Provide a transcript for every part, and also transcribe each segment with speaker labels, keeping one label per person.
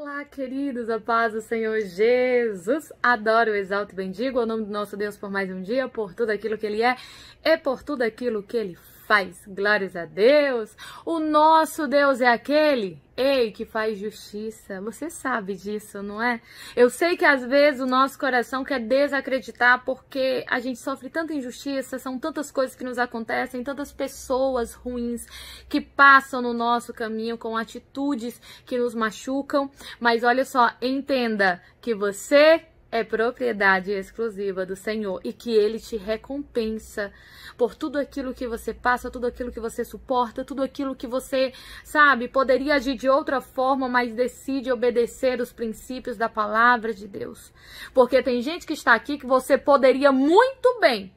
Speaker 1: Olá, queridos, a paz do Senhor Jesus. Adoro, exalto e bendigo o nome do nosso Deus por mais um dia, por tudo aquilo que Ele é e por tudo aquilo que Ele faz glórias a Deus. O nosso Deus é aquele, ei, que faz justiça. Você sabe disso, não é? Eu sei que às vezes o nosso coração quer desacreditar porque a gente sofre tanta injustiça, são tantas coisas que nos acontecem, tantas pessoas ruins que passam no nosso caminho com atitudes que nos machucam. Mas olha só, entenda que você é propriedade exclusiva do Senhor e que Ele te recompensa por tudo aquilo que você passa, tudo aquilo que você suporta, tudo aquilo que você, sabe, poderia agir de outra forma, mas decide obedecer os princípios da palavra de Deus. Porque tem gente que está aqui que você poderia muito bem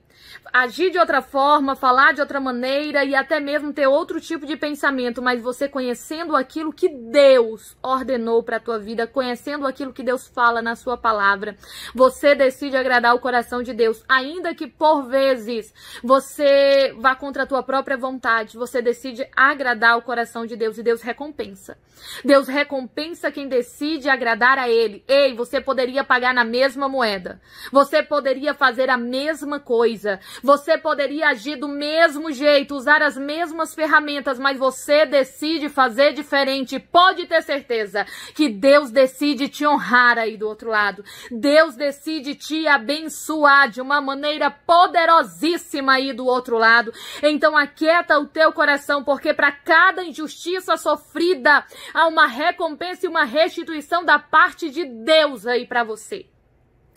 Speaker 1: agir de outra forma, falar de outra maneira e até mesmo ter outro tipo de pensamento, mas você conhecendo aquilo que Deus ordenou para a tua vida, conhecendo aquilo que Deus fala na sua palavra, você decide agradar o coração de Deus, ainda que por vezes você vá contra a tua própria vontade, você decide agradar o coração de Deus e Deus recompensa. Deus recompensa quem decide agradar a ele. Ei, você poderia pagar na mesma moeda. Você poderia fazer a mesma coisa você poderia agir do mesmo jeito, usar as mesmas ferramentas, mas você decide fazer diferente. Pode ter certeza que Deus decide te honrar aí do outro lado. Deus decide te abençoar de uma maneira poderosíssima aí do outro lado. Então aquieta o teu coração, porque para cada injustiça sofrida há uma recompensa e uma restituição da parte de Deus aí para você.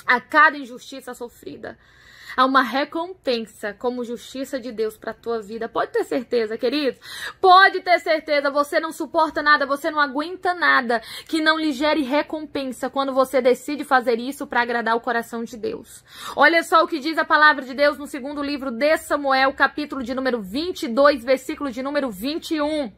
Speaker 1: A cada injustiça sofrida Há uma recompensa como justiça de Deus para a tua vida. Pode ter certeza, querido. Pode ter certeza. Você não suporta nada, você não aguenta nada que não lhe gere recompensa quando você decide fazer isso para agradar o coração de Deus. Olha só o que diz a palavra de Deus no segundo livro de Samuel, capítulo de número 22, versículo de número 21.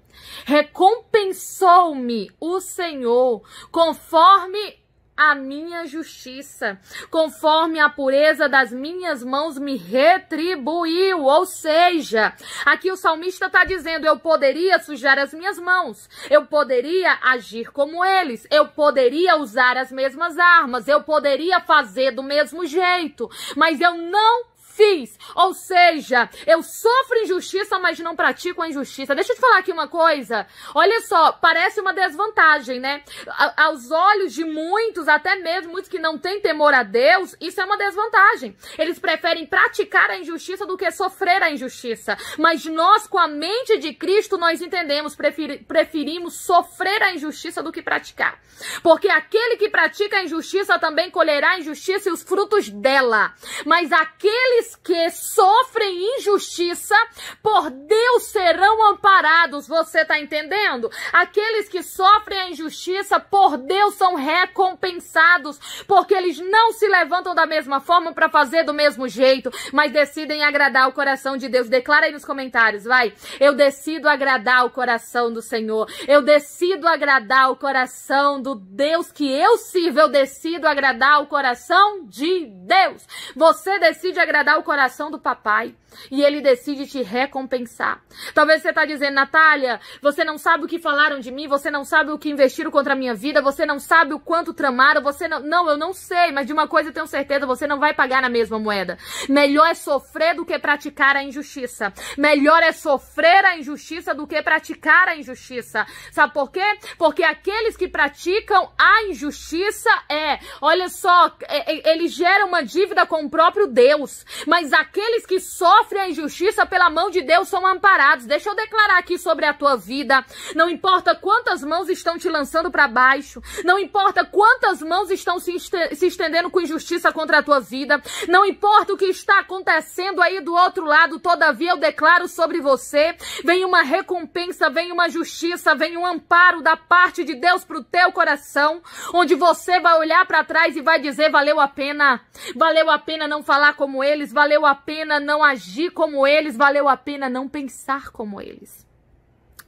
Speaker 1: Recompensou-me o Senhor conforme a minha justiça, conforme a pureza das minhas mãos me retribuiu. Ou seja, aqui o salmista está dizendo: eu poderia sujar as minhas mãos, eu poderia agir como eles, eu poderia usar as mesmas armas, eu poderia fazer do mesmo jeito, mas eu não fiz. Ou seja, eu sofro injustiça, mas não pratico a injustiça. Deixa eu te falar aqui uma coisa. Olha só, parece uma desvantagem, né? A, aos olhos de muitos, até mesmo muitos que não têm temor a Deus, isso é uma desvantagem. Eles preferem praticar a injustiça do que sofrer a injustiça. Mas nós, com a mente de Cristo, nós entendemos, preferimos sofrer a injustiça do que praticar. Porque aquele que pratica a injustiça também colherá a injustiça e os frutos dela. Mas aqueles aqueles que sofrem injustiça por Deus serão amparados. Você tá entendendo? Aqueles que sofrem a injustiça por Deus são recompensados, porque eles não se levantam da mesma forma para fazer do mesmo jeito, mas decidem agradar o coração de Deus. Declara aí nos comentários, vai. Eu decido agradar o coração do Senhor. Eu decido agradar o coração do Deus que eu sirvo. Eu decido agradar o coração de Deus. Você decide agradar o coração do papai e ele decide te recompensar. Talvez você está dizendo, Natália, você não sabe o que falaram de mim, você não sabe o que investiram contra a minha vida, você não sabe o quanto tramaram, você não. Não, eu não sei, mas de uma coisa eu tenho certeza, você não vai pagar na mesma moeda. Melhor é sofrer do que praticar a injustiça. Melhor é sofrer a injustiça do que praticar a injustiça. Sabe por quê? Porque aqueles que praticam a injustiça é, olha só, é, é, ele gera uma dívida com o próprio Deus. Mas aqueles que sofrem a injustiça pela mão de Deus são amparados. Deixa eu declarar aqui sobre a tua vida. Não importa quantas mãos estão te lançando para baixo, não importa quantas mãos estão se, se estendendo com injustiça contra a tua vida, não importa o que está acontecendo aí do outro lado, todavia eu declaro sobre você: vem uma recompensa, vem uma justiça, vem um amparo da parte de Deus para o teu coração, onde você vai olhar para trás e vai dizer: valeu a pena, valeu a pena não falar como eles, valeu a pena não agir como eles, valeu a pena não pensar como eles.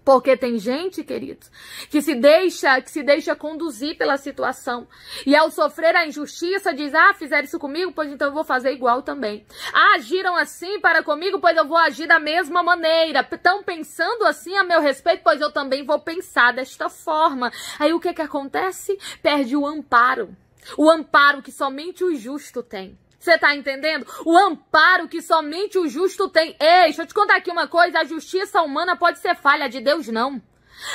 Speaker 1: Porque tem gente, queridos, que se deixa, que se deixa conduzir pela situação. E ao sofrer a injustiça, diz: "Ah, fizeram isso comigo, pois então eu vou fazer igual também. Ah, agiram assim para comigo, pois eu vou agir da mesma maneira. Estão pensando assim a meu respeito, pois eu também vou pensar desta forma". Aí o que que acontece? Perde o amparo. O amparo que somente o justo tem. Você tá entendendo? O amparo que somente o justo tem. Ei, deixa eu te contar aqui uma coisa: a justiça humana pode ser falha, de Deus não.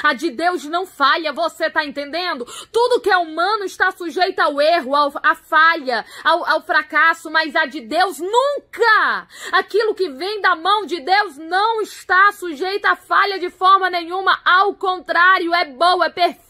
Speaker 1: A de Deus não falha, você está entendendo? Tudo que é humano está sujeito ao erro, ao, à falha, ao, ao fracasso, mas a de Deus nunca! Aquilo que vem da mão de Deus não está sujeito a falha de forma nenhuma, ao contrário, é boa, é perfeita.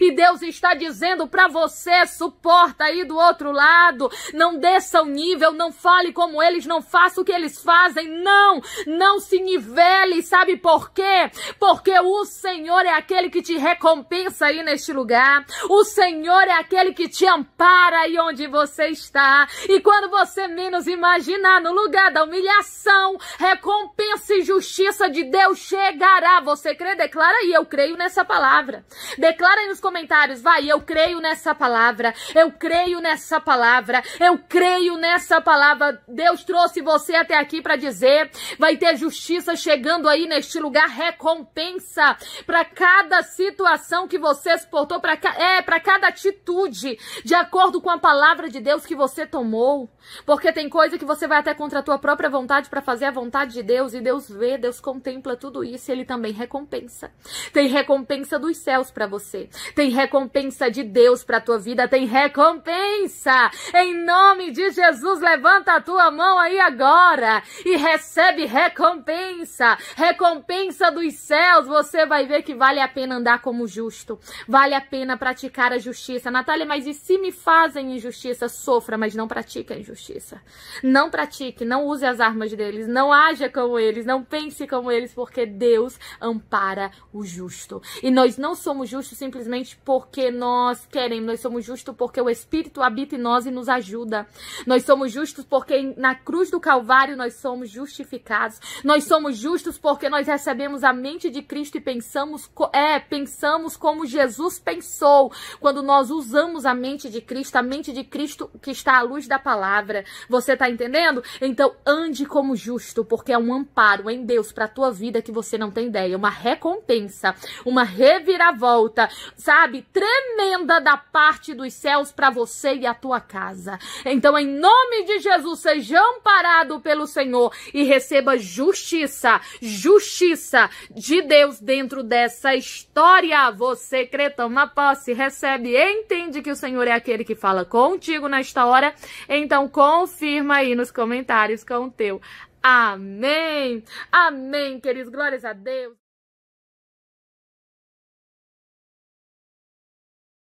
Speaker 1: E Deus está dizendo para você, suporta aí do outro lado, não desça o nível, não fale como eles, não faça o que eles fazem, não, não se nivele, sabe por quê? Porque o Senhor é aquele que te recompensa aí neste lugar. O Senhor é aquele que te ampara aí onde você está. E quando você menos imaginar, no lugar da humilhação, recompensa e justiça de Deus chegará. Você crê? Declara aí, eu creio nessa palavra. Declara aí nos comentários, vai, eu creio nessa palavra. Eu creio nessa palavra. Eu creio nessa palavra. Deus trouxe você até aqui para dizer, vai ter justiça chegando aí neste lugar, recompensa justiça para cada situação que você suportou, para ca... é, para cada atitude, de acordo com a palavra de Deus que você tomou. Porque tem coisa que você vai até contra a tua própria vontade para fazer a vontade de Deus e Deus vê, Deus contempla tudo isso e ele também recompensa. Tem recompensa dos céus para você. Tem recompensa de Deus para tua vida, tem recompensa. Em nome de Jesus, levanta a tua mão aí agora e recebe recompensa. Recompensa dos céus você vai ver que vale a pena andar como justo, vale a pena praticar a justiça. Natália, mas e se me fazem injustiça? Sofra, mas não pratique a injustiça. Não pratique, não use as armas deles, não haja como eles, não pense como eles, porque Deus ampara o justo. E nós não somos justos simplesmente porque nós queremos, nós somos justos porque o Espírito habita em nós e nos ajuda. Nós somos justos porque na cruz do Calvário nós somos justificados. Nós somos justos porque nós recebemos a mente de Cristo Cristo e pensamos, é, pensamos como Jesus pensou. Quando nós usamos a mente de Cristo, a mente de Cristo que está à luz da palavra. Você está entendendo? Então ande como justo, porque é um amparo em Deus para a tua vida que você não tem ideia, uma recompensa, uma reviravolta, sabe? Tremenda da parte dos céus para você e a tua casa. Então em nome de Jesus, seja amparado pelo Senhor e receba justiça, justiça de Deus Deus dentro dessa história. Você, cretão na posse, recebe, entende que o Senhor é aquele que fala contigo nesta hora. Então confirma aí nos comentários com o teu. Amém. Amém, queridos. Glórias a Deus.